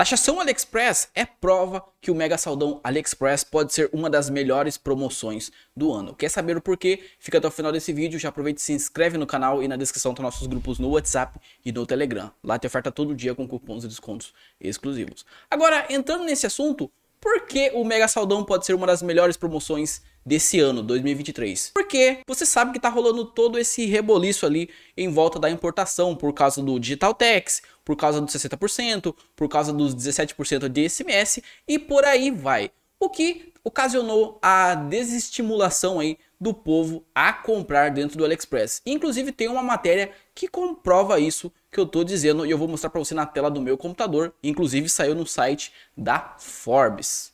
Taxação AliExpress é prova que o mega saldão AliExpress pode ser uma das melhores promoções do ano. Quer saber o porquê? Fica até o final desse vídeo, já aproveita e se inscreve no canal e na descrição estão nossos grupos no WhatsApp e no Telegram. Lá tem oferta todo dia com cupons e descontos exclusivos. Agora, entrando nesse assunto, porque o Mega Saldão pode ser uma das melhores promoções desse ano, 2023? Porque você sabe que tá rolando todo esse reboliço ali em volta da importação por causa do Digital Tax, por causa dos 60%, por causa dos 17% de SMS e por aí vai. O que ocasionou a desestimulação aí do povo a comprar dentro do AliExpress. Inclusive tem uma matéria que comprova isso que eu tô dizendo e eu vou mostrar para você na tela do meu computador. Inclusive saiu no site da Forbes.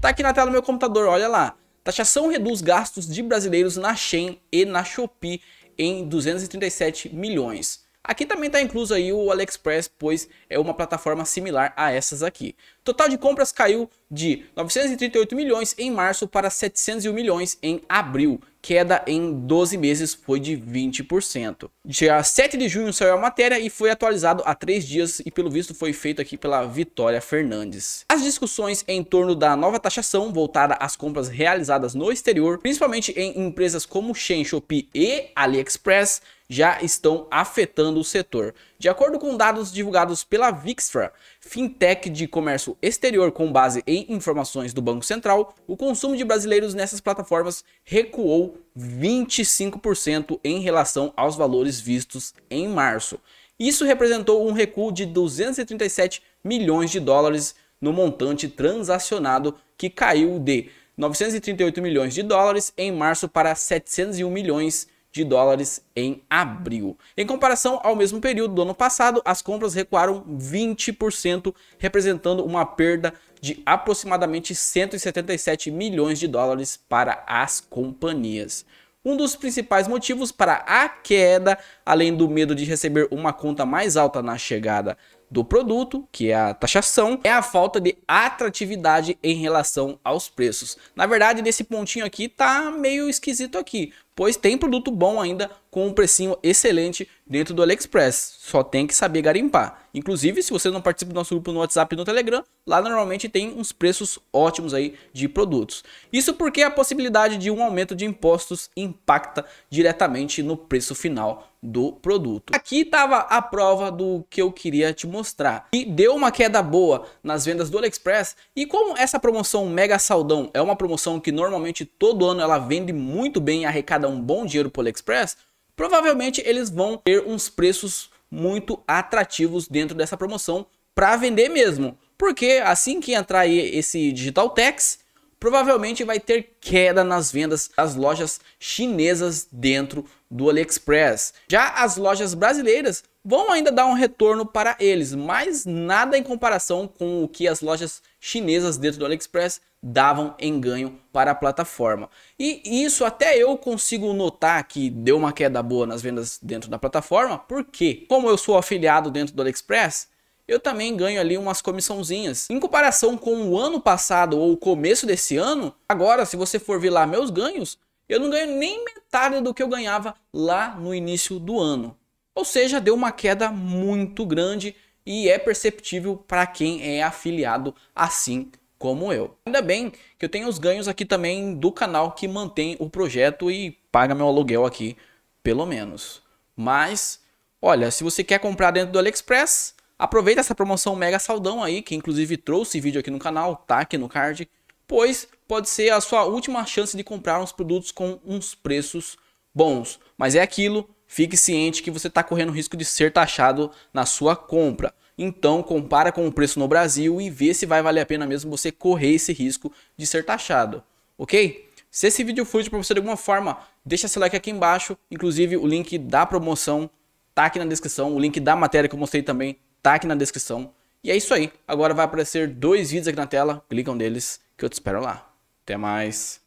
Tá aqui na tela do meu computador, olha lá. Taxação reduz gastos de brasileiros na Shein e na Shopee em 237 milhões. Aqui também está incluso aí o AliExpress, pois é uma plataforma similar a essas aqui. Total de compras caiu de 938 milhões em março para 701 milhões em abril queda em 12 meses foi de 20%. Dia 7 de junho saiu a matéria e foi atualizado há 3 dias e pelo visto foi feito aqui pela Vitória Fernandes. As discussões em torno da nova taxação voltada às compras realizadas no exterior, principalmente em empresas como Shein, Shopee e AliExpress, já estão afetando o setor. De acordo com dados divulgados pela Vixfra, fintech de comércio exterior com base em informações do Banco Central, o consumo de brasileiros nessas plataformas recuou 25% em relação aos valores vistos em março. Isso representou um recuo de 237 milhões de dólares no montante transacionado, que caiu de 938 milhões de dólares em março para 701 milhões de dólares em abril. Em comparação ao mesmo período do ano passado, as compras recuaram 20%, representando uma perda de aproximadamente 177 milhões de dólares para as companhias. Um dos principais motivos para a queda, além do medo de receber uma conta mais alta na chegada do produto, que é a taxação, é a falta de atratividade em relação aos preços. Na verdade, nesse pontinho aqui tá meio esquisito aqui, pois tem produto bom ainda com um precinho excelente dentro do AliExpress. Só tem que saber garimpar. Inclusive, se você não participa do nosso grupo no WhatsApp e no Telegram, lá normalmente tem uns preços ótimos aí de produtos. Isso porque a possibilidade de um aumento de impostos impacta diretamente no preço final do produto. Aqui estava a prova do que eu queria te mostrar. E deu uma queda boa nas vendas do AliExpress. E como essa promoção Mega Saldão é uma promoção que normalmente todo ano ela vende muito bem, arrecada um bom dinheiro para o AliExpress, provavelmente eles vão ter uns preços muito atrativos dentro dessa promoção para vender mesmo. Porque assim que entrar esse Digital Tax, provavelmente vai ter queda nas vendas das lojas chinesas dentro do AliExpress. Já as lojas brasileiras vão ainda dar um retorno para eles, mas nada em comparação com o que as lojas chinesas dentro do AliExpress davam em ganho para a plataforma. E isso até eu consigo notar que deu uma queda boa nas vendas dentro da plataforma, porque como eu sou afiliado dentro do AliExpress, eu também ganho ali umas comissãozinhas. Em comparação com o ano passado ou o começo desse ano, agora, se você for ver lá meus ganhos, eu não ganho nem metade do que eu ganhava lá no início do ano. Ou seja, deu uma queda muito grande e é perceptível para quem é afiliado assim como eu. Ainda bem que eu tenho os ganhos aqui também do canal que mantém o projeto e paga meu aluguel aqui, pelo menos. Mas, olha, se você quer comprar dentro do AliExpress, Aproveita essa promoção mega saldão aí, que inclusive trouxe vídeo aqui no canal, tá aqui no card, pois pode ser a sua última chance de comprar uns produtos com uns preços bons. Mas é aquilo, fique ciente que você está correndo risco de ser taxado na sua compra. Então compara com o preço no Brasil e vê se vai valer a pena mesmo você correr esse risco de ser taxado, ok? Se esse vídeo foi útil para você de alguma forma, deixa seu like aqui embaixo, inclusive o link da promoção tá aqui na descrição, o link da matéria que eu mostrei também tá aqui na descrição. E é isso aí. Agora vai aparecer dois vídeos aqui na tela, clicam deles que eu te espero lá. Até mais.